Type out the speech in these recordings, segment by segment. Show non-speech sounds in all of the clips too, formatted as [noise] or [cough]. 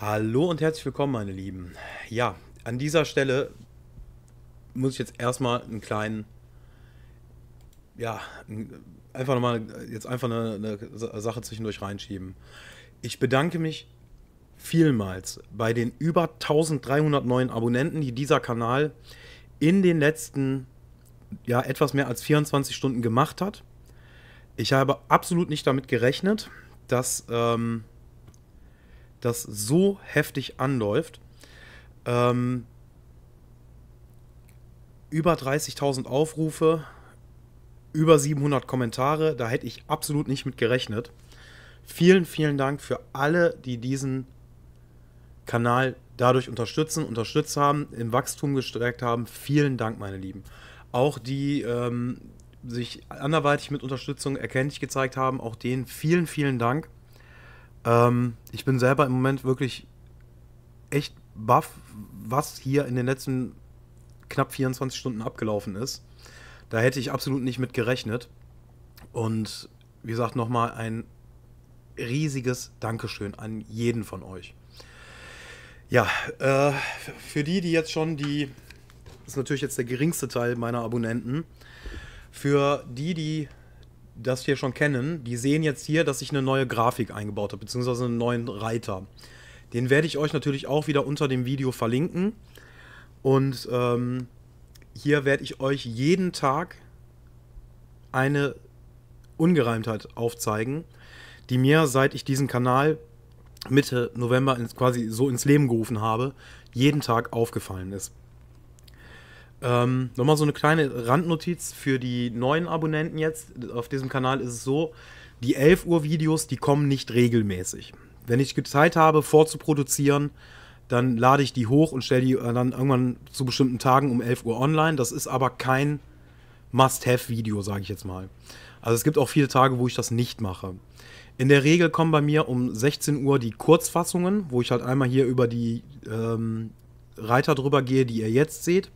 Hallo und herzlich willkommen, meine Lieben. Ja, an dieser Stelle muss ich jetzt erstmal einen kleinen, ja, einfach nochmal, jetzt einfach eine, eine Sache zwischendurch reinschieben. Ich bedanke mich vielmals bei den über 1300 neuen Abonnenten, die dieser Kanal in den letzten, ja, etwas mehr als 24 Stunden gemacht hat. Ich habe absolut nicht damit gerechnet, dass, ähm, das so heftig anläuft. Ähm, über 30.000 Aufrufe, über 700 Kommentare, da hätte ich absolut nicht mit gerechnet. Vielen, vielen Dank für alle, die diesen Kanal dadurch unterstützen, unterstützt haben, im Wachstum gestärkt haben. Vielen Dank, meine Lieben. Auch die ähm, sich anderweitig mit Unterstützung erkenntlich gezeigt haben, auch denen vielen, vielen Dank. Ähm, ich bin selber im Moment wirklich echt baff, was hier in den letzten knapp 24 Stunden abgelaufen ist. Da hätte ich absolut nicht mit gerechnet. Und wie gesagt, nochmal ein riesiges Dankeschön an jeden von euch. Ja, äh, für die, die jetzt schon die, das ist natürlich jetzt der geringste Teil meiner Abonnenten, für die, die das hier schon kennen, die sehen jetzt hier, dass ich eine neue Grafik eingebaut habe, beziehungsweise einen neuen Reiter. Den werde ich euch natürlich auch wieder unter dem Video verlinken. Und ähm, hier werde ich euch jeden Tag eine Ungereimtheit aufzeigen, die mir, seit ich diesen Kanal Mitte November quasi so ins Leben gerufen habe, jeden Tag aufgefallen ist. Ähm, Nochmal so eine kleine Randnotiz für die neuen Abonnenten jetzt. Auf diesem Kanal ist es so, die 11 Uhr Videos, die kommen nicht regelmäßig. Wenn ich Zeit habe, vorzuproduzieren, dann lade ich die hoch und stelle die äh, dann irgendwann zu bestimmten Tagen um 11 Uhr online. Das ist aber kein Must-Have-Video, sage ich jetzt mal. Also es gibt auch viele Tage, wo ich das nicht mache. In der Regel kommen bei mir um 16 Uhr die Kurzfassungen, wo ich halt einmal hier über die ähm, Reiter drüber gehe, die ihr jetzt seht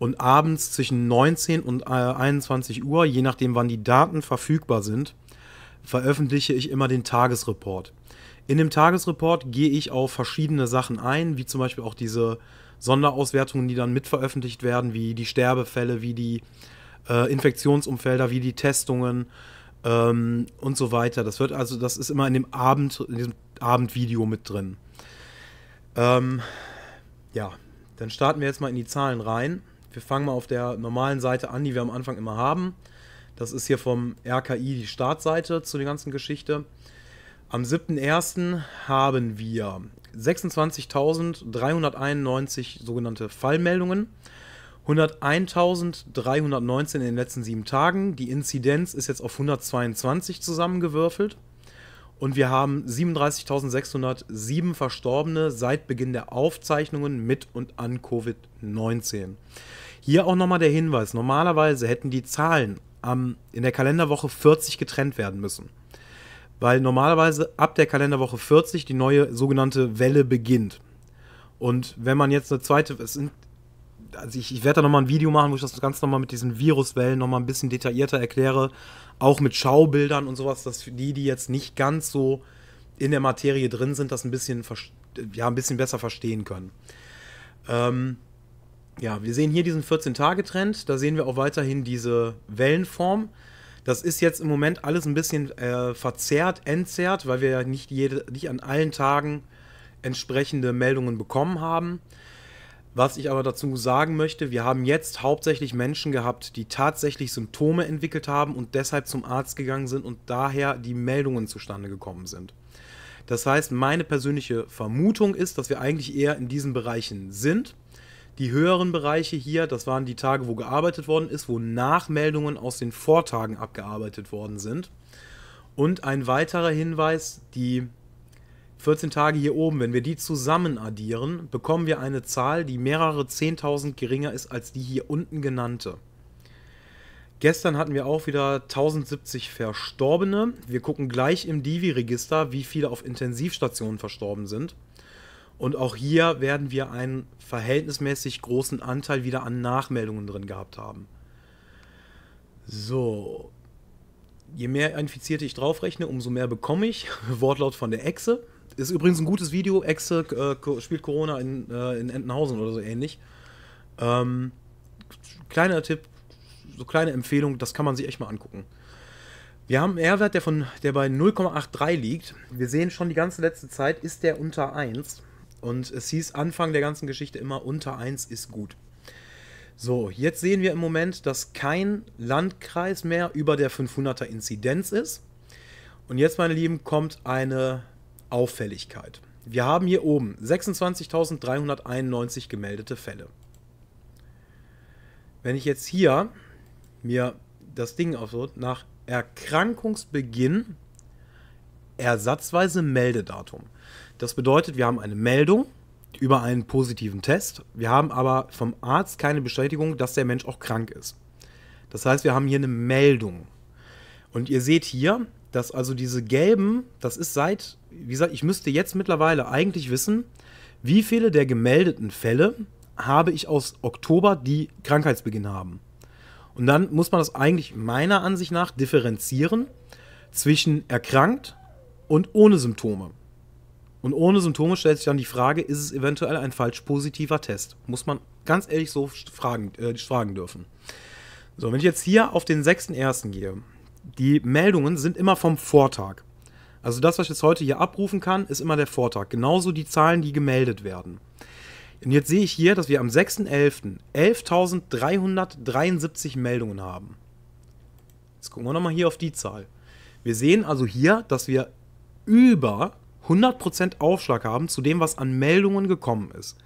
und abends zwischen 19 und 21 äh, Uhr, je nachdem wann die Daten verfügbar sind, veröffentliche ich immer den Tagesreport. In dem Tagesreport gehe ich auf verschiedene Sachen ein, wie zum Beispiel auch diese Sonderauswertungen, die dann mitveröffentlicht werden, wie die Sterbefälle, wie die äh, Infektionsumfelder, wie die Testungen ähm, und so weiter. Das wird also, das ist immer in dem Abend, in diesem Abendvideo mit drin. Ähm, ja, dann starten wir jetzt mal in die Zahlen rein. Wir fangen mal auf der normalen Seite an, die wir am Anfang immer haben. Das ist hier vom RKI die Startseite zu der ganzen Geschichte. Am 7.1. haben wir 26.391 sogenannte Fallmeldungen. 101.319 in den letzten sieben Tagen. Die Inzidenz ist jetzt auf 122 zusammengewürfelt. Und wir haben 37.607 Verstorbene seit Beginn der Aufzeichnungen mit und an Covid-19. Hier auch nochmal der Hinweis, normalerweise hätten die Zahlen am, in der Kalenderwoche 40 getrennt werden müssen. Weil normalerweise ab der Kalenderwoche 40 die neue sogenannte Welle beginnt. Und wenn man jetzt eine zweite, es sind also ich, ich werde da nochmal ein Video machen, wo ich das Ganze nochmal mit diesen Viruswellen nochmal ein bisschen detaillierter erkläre. Auch mit Schaubildern und sowas, dass die, die jetzt nicht ganz so in der Materie drin sind, das ein bisschen, ja, ein bisschen besser verstehen können. Ähm, ja, wir sehen hier diesen 14-Tage-Trend. Da sehen wir auch weiterhin diese Wellenform. Das ist jetzt im Moment alles ein bisschen äh, verzerrt, entzerrt, weil wir ja nicht, jede, nicht an allen Tagen entsprechende Meldungen bekommen haben. Was ich aber dazu sagen möchte, wir haben jetzt hauptsächlich Menschen gehabt, die tatsächlich Symptome entwickelt haben und deshalb zum Arzt gegangen sind und daher die Meldungen zustande gekommen sind. Das heißt, meine persönliche Vermutung ist, dass wir eigentlich eher in diesen Bereichen sind. Die höheren Bereiche hier, das waren die Tage, wo gearbeitet worden ist, wo Nachmeldungen aus den Vortagen abgearbeitet worden sind. Und ein weiterer Hinweis, die 14 Tage hier oben, wenn wir die zusammen addieren, bekommen wir eine Zahl, die mehrere 10.000 geringer ist als die hier unten genannte. Gestern hatten wir auch wieder 1070 Verstorbene. Wir gucken gleich im Divi-Register, wie viele auf Intensivstationen verstorben sind. Und auch hier werden wir einen verhältnismäßig großen Anteil wieder an Nachmeldungen drin gehabt haben. So. Je mehr Infizierte ich draufrechne, umso mehr bekomme ich. [laughs] Wortlaut von der Echse ist übrigens ein gutes Video. Exe äh, spielt Corona in, äh, in Entenhausen oder so ähnlich. Ähm, kleiner Tipp, so kleine Empfehlung, das kann man sich echt mal angucken. Wir haben einen R-Wert, der, der bei 0,83 liegt. Wir sehen schon die ganze letzte Zeit, ist der unter 1. Und es hieß Anfang der ganzen Geschichte immer, unter 1 ist gut. So, jetzt sehen wir im Moment, dass kein Landkreis mehr über der 500er Inzidenz ist. Und jetzt, meine Lieben, kommt eine Auffälligkeit. Wir haben hier oben 26.391 gemeldete Fälle. Wenn ich jetzt hier mir das Ding aufsuche, nach Erkrankungsbeginn ersatzweise Meldedatum. Das bedeutet, wir haben eine Meldung über einen positiven Test. Wir haben aber vom Arzt keine Bestätigung, dass der Mensch auch krank ist. Das heißt, wir haben hier eine Meldung. Und ihr seht hier, dass also diese gelben, das ist seit wie gesagt, ich müsste jetzt mittlerweile eigentlich wissen, wie viele der gemeldeten Fälle habe ich aus Oktober, die Krankheitsbeginn haben. Und dann muss man das eigentlich meiner Ansicht nach differenzieren zwischen erkrankt und ohne Symptome. Und ohne Symptome stellt sich dann die Frage, ist es eventuell ein falsch positiver Test? Muss man ganz ehrlich so fragen, äh, fragen dürfen. So, wenn ich jetzt hier auf den 6.1. gehe, die Meldungen sind immer vom Vortag. Also das, was ich jetzt heute hier abrufen kann, ist immer der Vortag. Genauso die Zahlen, die gemeldet werden. Und jetzt sehe ich hier, dass wir am 6.11. 11.373 Meldungen haben. Jetzt gucken wir nochmal hier auf die Zahl. Wir sehen also hier, dass wir über 100% Aufschlag haben zu dem, was an Meldungen gekommen ist.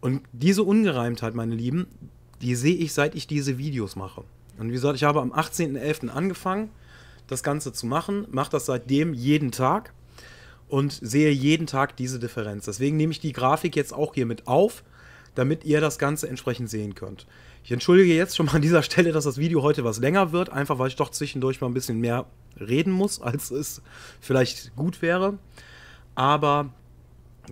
Und diese Ungereimtheit, meine Lieben, die sehe ich, seit ich diese Videos mache. Und wie gesagt, ich habe am 18.11. angefangen das Ganze zu machen. Mache das seitdem jeden Tag und sehe jeden Tag diese Differenz. Deswegen nehme ich die Grafik jetzt auch hier mit auf, damit ihr das Ganze entsprechend sehen könnt. Ich entschuldige jetzt schon mal an dieser Stelle, dass das Video heute was länger wird, einfach weil ich doch zwischendurch mal ein bisschen mehr reden muss, als es vielleicht gut wäre. Aber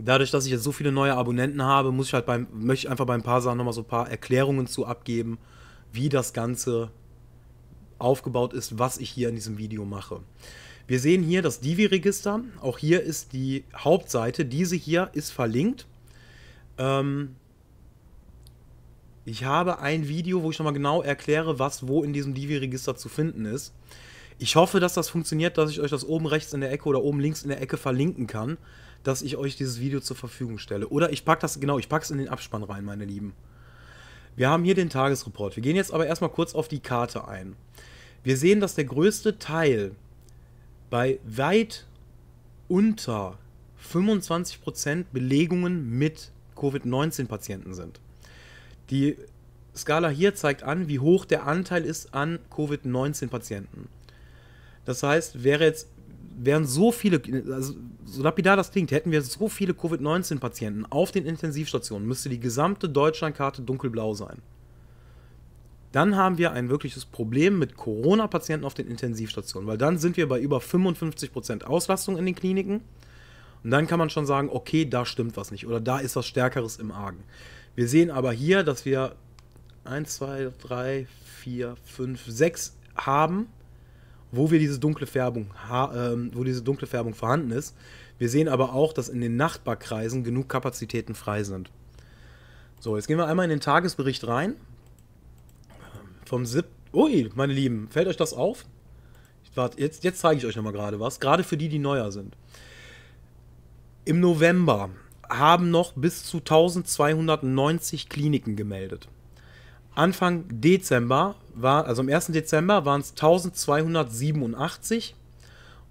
dadurch, dass ich jetzt so viele neue Abonnenten habe, muss ich halt beim, möchte ich einfach bei ein paar Sachen nochmal so ein paar Erklärungen zu abgeben, wie das Ganze aufgebaut ist, was ich hier in diesem Video mache. Wir sehen hier das Divi-Register. Auch hier ist die Hauptseite. Diese hier ist verlinkt. Ähm ich habe ein Video, wo ich nochmal genau erkläre, was wo in diesem Divi-Register zu finden ist. Ich hoffe, dass das funktioniert, dass ich euch das oben rechts in der Ecke oder oben links in der Ecke verlinken kann, dass ich euch dieses Video zur Verfügung stelle. Oder ich packe das, genau, ich packe es in den Abspann rein, meine Lieben. Wir haben hier den Tagesreport. Wir gehen jetzt aber erstmal kurz auf die Karte ein. Wir sehen, dass der größte Teil bei weit unter 25% Belegungen mit Covid-19-Patienten sind. Die Skala hier zeigt an, wie hoch der Anteil ist an Covid-19-Patienten. Das heißt, wäre jetzt wären so viele, also so lapidar das klingt, hätten wir so viele Covid-19-Patienten auf den Intensivstationen, müsste die gesamte Deutschlandkarte dunkelblau sein. Dann haben wir ein wirkliches Problem mit Corona-Patienten auf den Intensivstationen, weil dann sind wir bei über 55% Auslastung in den Kliniken. Und dann kann man schon sagen, okay, da stimmt was nicht oder da ist was Stärkeres im Argen. Wir sehen aber hier, dass wir 1, 2, 3, 4, 5, 6 haben wo wir diese dunkle Färbung, ähm, wo diese dunkle Färbung vorhanden ist. Wir sehen aber auch, dass in den Nachbarkreisen genug Kapazitäten frei sind. So, jetzt gehen wir einmal in den Tagesbericht rein. Vom 7. Ui, meine Lieben, fällt euch das auf? Wart, jetzt, jetzt zeige ich euch nochmal gerade was. Gerade für die, die neuer sind. Im November haben noch bis zu 1290 Kliniken gemeldet. Anfang Dezember war, also am 1. Dezember waren es 1287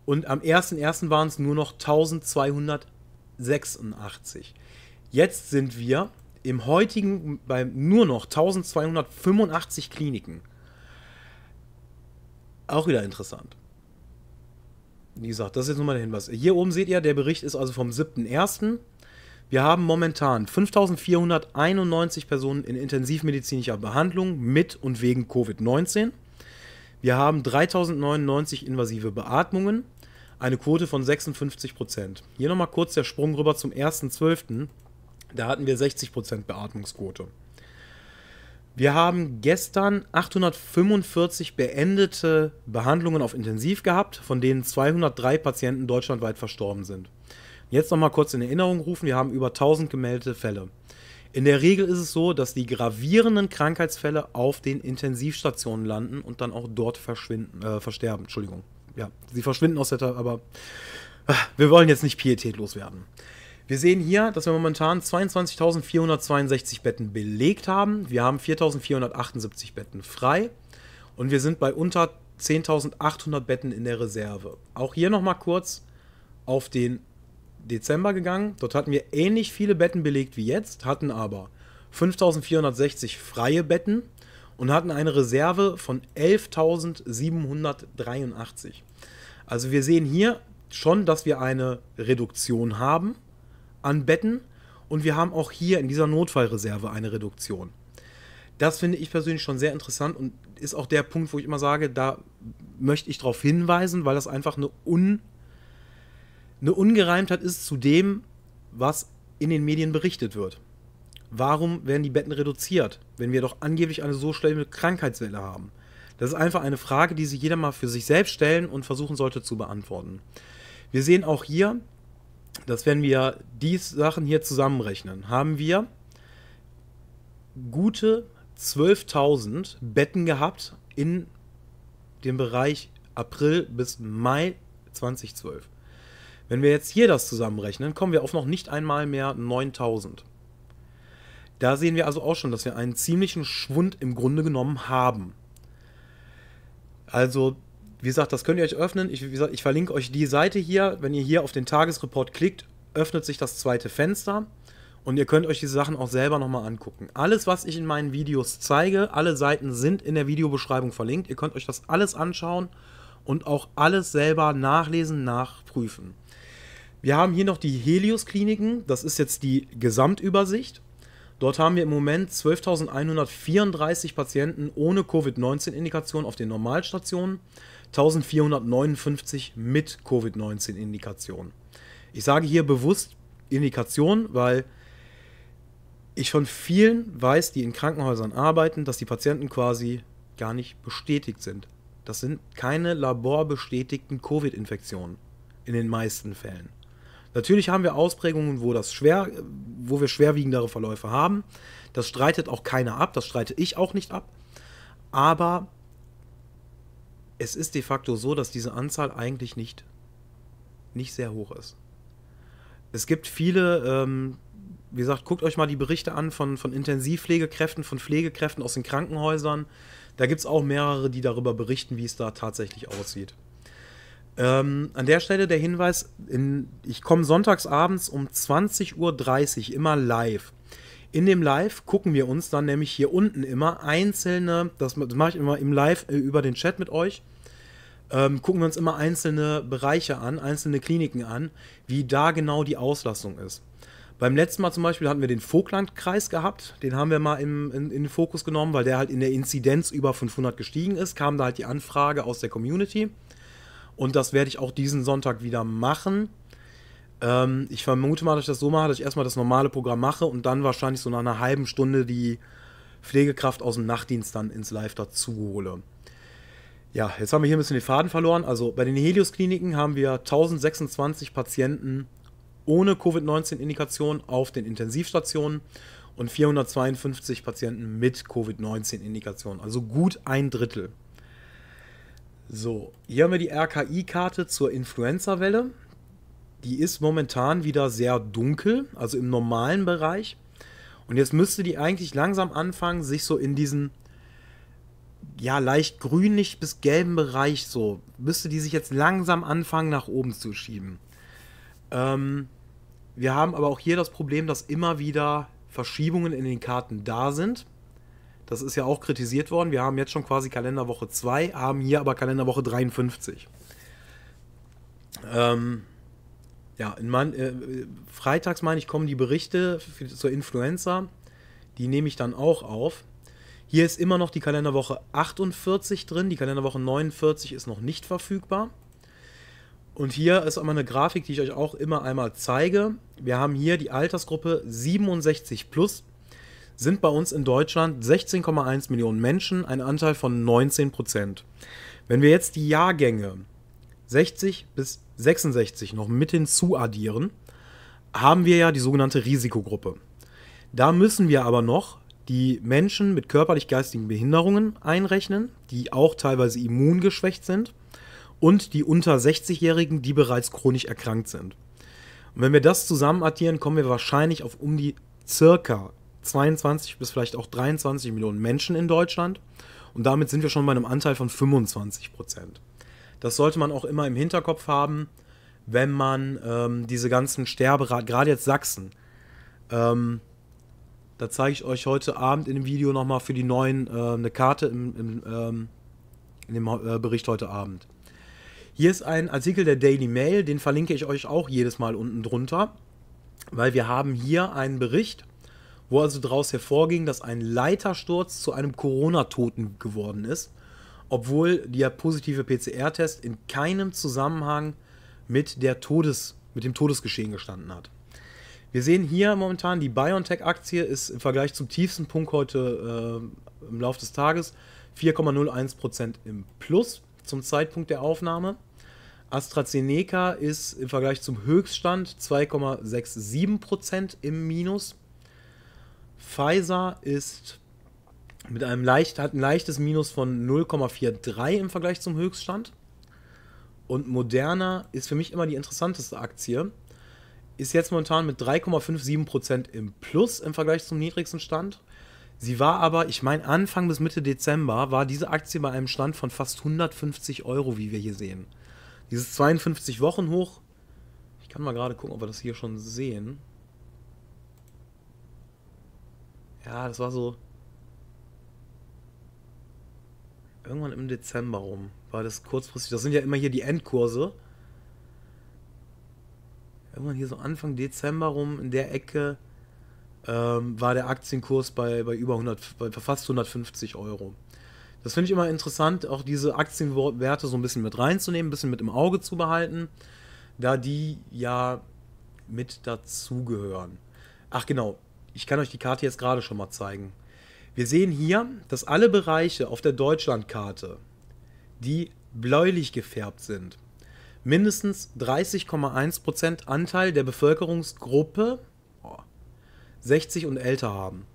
und am 1.1. waren es nur noch 1286. Jetzt sind wir im heutigen bei nur noch 1285 Kliniken. Auch wieder interessant. Wie gesagt, das ist jetzt nochmal der Hinweis. Hier oben seht ihr, der Bericht ist also vom 7.1. Wir haben momentan 5491 Personen in intensivmedizinischer Behandlung mit und wegen Covid-19. Wir haben 3099 invasive Beatmungen, eine Quote von 56 Prozent. Hier nochmal kurz der Sprung rüber zum 1.12. Da hatten wir 60 Prozent Beatmungsquote. Wir haben gestern 845 beendete Behandlungen auf Intensiv gehabt, von denen 203 Patienten deutschlandweit verstorben sind. Jetzt nochmal kurz in Erinnerung rufen, wir haben über 1000 gemeldete Fälle. In der Regel ist es so, dass die gravierenden Krankheitsfälle auf den Intensivstationen landen und dann auch dort verschwinden, äh, versterben. Entschuldigung. Ja, sie verschwinden aus der Tabelle, aber ah, wir wollen jetzt nicht pietätlos werden. Wir sehen hier, dass wir momentan 22.462 Betten belegt haben. Wir haben 4.478 Betten frei und wir sind bei unter 10.800 Betten in der Reserve. Auch hier nochmal kurz auf den Dezember gegangen. Dort hatten wir ähnlich viele Betten belegt wie jetzt, hatten aber 5460 freie Betten und hatten eine Reserve von 11.783. Also wir sehen hier schon, dass wir eine Reduktion haben an Betten und wir haben auch hier in dieser Notfallreserve eine Reduktion. Das finde ich persönlich schon sehr interessant und ist auch der Punkt, wo ich immer sage, da möchte ich darauf hinweisen, weil das einfach eine un eine Ungereimtheit ist zu dem, was in den Medien berichtet wird. Warum werden die Betten reduziert, wenn wir doch angeblich eine so schlimme Krankheitswelle haben? Das ist einfach eine Frage, die sich jeder mal für sich selbst stellen und versuchen sollte zu beantworten. Wir sehen auch hier, dass wenn wir die Sachen hier zusammenrechnen, haben wir gute 12.000 Betten gehabt in dem Bereich April bis Mai 2012. Wenn wir jetzt hier das zusammenrechnen, kommen wir auf noch nicht einmal mehr 9000. Da sehen wir also auch schon, dass wir einen ziemlichen Schwund im Grunde genommen haben. Also, wie gesagt, das könnt ihr euch öffnen. Ich, gesagt, ich verlinke euch die Seite hier. Wenn ihr hier auf den Tagesreport klickt, öffnet sich das zweite Fenster. Und ihr könnt euch diese Sachen auch selber nochmal angucken. Alles, was ich in meinen Videos zeige, alle Seiten sind in der Videobeschreibung verlinkt. Ihr könnt euch das alles anschauen und auch alles selber nachlesen, nachprüfen. Wir haben hier noch die Helios-Kliniken. Das ist jetzt die Gesamtübersicht. Dort haben wir im Moment 12.134 Patienten ohne Covid-19-Indikation auf den Normalstationen, 1.459 mit Covid-19-Indikation. Ich sage hier bewusst Indikation, weil ich von vielen weiß, die in Krankenhäusern arbeiten, dass die Patienten quasi gar nicht bestätigt sind. Das sind keine laborbestätigten Covid-Infektionen in den meisten Fällen. Natürlich haben wir Ausprägungen, wo, das schwer, wo wir schwerwiegendere Verläufe haben. Das streitet auch keiner ab, das streite ich auch nicht ab. Aber es ist de facto so, dass diese Anzahl eigentlich nicht, nicht sehr hoch ist. Es gibt viele, ähm, wie gesagt, guckt euch mal die Berichte an von, von Intensivpflegekräften, von Pflegekräften aus den Krankenhäusern. Da gibt es auch mehrere, die darüber berichten, wie es da tatsächlich aussieht. Ähm, an der Stelle der Hinweis: in, Ich komme sonntags abends um 20.30 Uhr immer live. In dem Live gucken wir uns dann nämlich hier unten immer einzelne, das mache ich immer im Live äh, über den Chat mit euch, ähm, gucken wir uns immer einzelne Bereiche an, einzelne Kliniken an, wie da genau die Auslastung ist. Beim letzten Mal zum Beispiel hatten wir den Vogtlandkreis gehabt, den haben wir mal im, in, in den Fokus genommen, weil der halt in der Inzidenz über 500 gestiegen ist, kam da halt die Anfrage aus der Community. Und das werde ich auch diesen Sonntag wieder machen. Ähm, ich vermute mal, dass ich das so mache, dass ich erstmal das normale Programm mache und dann wahrscheinlich so nach einer halben Stunde die Pflegekraft aus dem Nachtdienst dann ins Live dazu hole. Ja, jetzt haben wir hier ein bisschen den Faden verloren. Also bei den Helios-Kliniken haben wir 1026 Patienten ohne Covid-19-Indikation auf den Intensivstationen und 452 Patienten mit Covid-19-Indikation. Also gut ein Drittel. So, hier haben wir die RKI-Karte zur Influenza-Welle. Die ist momentan wieder sehr dunkel, also im normalen Bereich. Und jetzt müsste die eigentlich langsam anfangen, sich so in diesen ja leicht grünlich bis gelben Bereich so müsste die sich jetzt langsam anfangen nach oben zu schieben. Ähm, wir haben aber auch hier das Problem, dass immer wieder Verschiebungen in den Karten da sind. Das ist ja auch kritisiert worden. Wir haben jetzt schon quasi Kalenderwoche 2, haben hier aber Kalenderwoche 53. Ähm, ja, mein, äh, freitags meine ich, kommen die Berichte für, zur Influenza. Die nehme ich dann auch auf. Hier ist immer noch die Kalenderwoche 48 drin. Die Kalenderwoche 49 ist noch nicht verfügbar. Und hier ist auch mal eine Grafik, die ich euch auch immer einmal zeige. Wir haben hier die Altersgruppe 67 plus sind bei uns in Deutschland 16,1 Millionen Menschen, ein Anteil von 19 Prozent. Wenn wir jetzt die Jahrgänge 60 bis 66 noch mit hinzuaddieren, haben wir ja die sogenannte Risikogruppe. Da müssen wir aber noch die Menschen mit körperlich-geistigen Behinderungen einrechnen, die auch teilweise immungeschwächt sind, und die unter 60-Jährigen, die bereits chronisch erkrankt sind. Und wenn wir das zusammenaddieren, kommen wir wahrscheinlich auf um die circa 22 bis vielleicht auch 23 Millionen Menschen in Deutschland. Und damit sind wir schon bei einem Anteil von 25 Prozent. Das sollte man auch immer im Hinterkopf haben, wenn man ähm, diese ganzen Sterberaten, gerade jetzt Sachsen, ähm, da zeige ich euch heute Abend in dem Video nochmal für die neuen äh, eine Karte im, im, ähm, in dem äh, Bericht heute Abend. Hier ist ein Artikel der Daily Mail, den verlinke ich euch auch jedes Mal unten drunter, weil wir haben hier einen Bericht wo also daraus hervorging, dass ein Leitersturz zu einem Corona-Toten geworden ist, obwohl der positive PCR-Test in keinem Zusammenhang mit, der Todes, mit dem Todesgeschehen gestanden hat. Wir sehen hier momentan, die BioNTech-Aktie ist im Vergleich zum tiefsten Punkt heute äh, im Laufe des Tages 4,01% im Plus zum Zeitpunkt der Aufnahme. AstraZeneca ist im Vergleich zum Höchststand 2,67% im Minus. Pfizer ist mit einem leicht, hat ein leichtes Minus von 0,43 im Vergleich zum Höchststand. Und Moderna ist für mich immer die interessanteste Aktie. Ist jetzt momentan mit 3,57% im Plus im Vergleich zum niedrigsten Stand. Sie war aber, ich meine, Anfang bis Mitte Dezember war diese Aktie bei einem Stand von fast 150 Euro, wie wir hier sehen. Dieses 52 Wochen hoch. Ich kann mal gerade gucken, ob wir das hier schon sehen. Ja, das war so. Irgendwann im Dezember rum war das kurzfristig. Das sind ja immer hier die Endkurse. Irgendwann hier so Anfang Dezember rum in der Ecke ähm, war der Aktienkurs bei, bei über 100, bei fast 150 Euro. Das finde ich immer interessant, auch diese Aktienwerte so ein bisschen mit reinzunehmen, ein bisschen mit im Auge zu behalten, da die ja mit dazugehören. Ach genau, ich kann euch die Karte jetzt gerade schon mal zeigen. Wir sehen hier, dass alle Bereiche auf der Deutschlandkarte, die bläulich gefärbt sind, mindestens 30,1% Anteil der Bevölkerungsgruppe 60 und älter haben.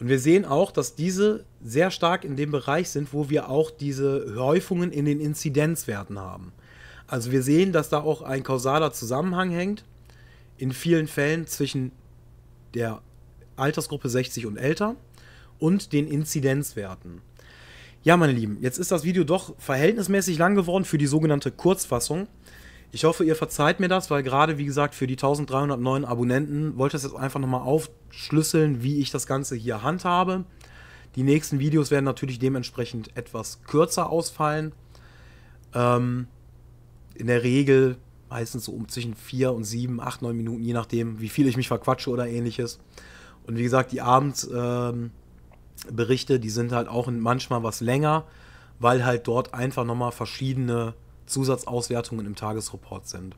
Und wir sehen auch, dass diese sehr stark in dem Bereich sind, wo wir auch diese Häufungen in den Inzidenzwerten haben. Also wir sehen, dass da auch ein kausaler Zusammenhang hängt, in vielen Fällen zwischen der Altersgruppe 60 und älter und den Inzidenzwerten. Ja, meine Lieben, jetzt ist das Video doch verhältnismäßig lang geworden für die sogenannte Kurzfassung. Ich hoffe, ihr verzeiht mir das, weil gerade, wie gesagt, für die 1309 Abonnenten wollte ich das jetzt einfach nochmal aufschlüsseln, wie ich das Ganze hier handhabe. Die nächsten Videos werden natürlich dementsprechend etwas kürzer ausfallen. Ähm, in der Regel meistens so um zwischen 4 und 7, 8, 9 Minuten, je nachdem, wie viel ich mich verquatsche oder ähnliches. Und wie gesagt, die Abendberichte, ähm, die sind halt auch manchmal was länger, weil halt dort einfach nochmal verschiedene Zusatzauswertungen im Tagesreport sind.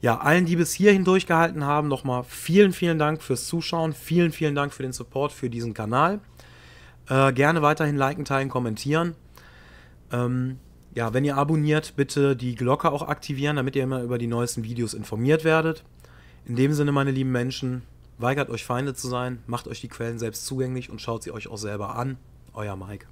Ja, allen, die bis hierhin durchgehalten haben, nochmal vielen, vielen Dank fürs Zuschauen, vielen, vielen Dank für den Support für diesen Kanal. Äh, gerne weiterhin liken, teilen, kommentieren. Ähm, ja, wenn ihr abonniert, bitte die Glocke auch aktivieren, damit ihr immer über die neuesten Videos informiert werdet. In dem Sinne, meine lieben Menschen, Weigert euch Feinde zu sein, macht euch die Quellen selbst zugänglich und schaut sie euch auch selber an. Euer Mike.